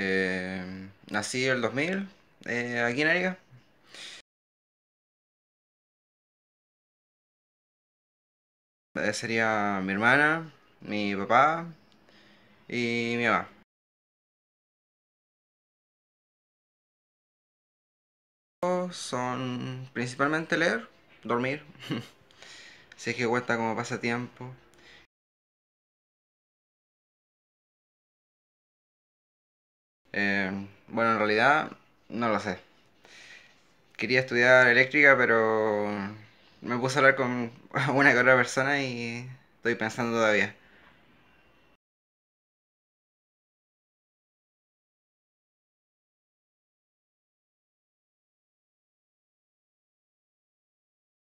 Eh, nací el 2000, eh, aquí en Arica. Eh, sería mi hermana, mi papá y mi mamá. Son principalmente leer, dormir, si es que cuesta como pasatiempo. Eh, bueno, en realidad no lo sé. Quería estudiar eléctrica, pero me puse a hablar con una que otra persona y estoy pensando todavía.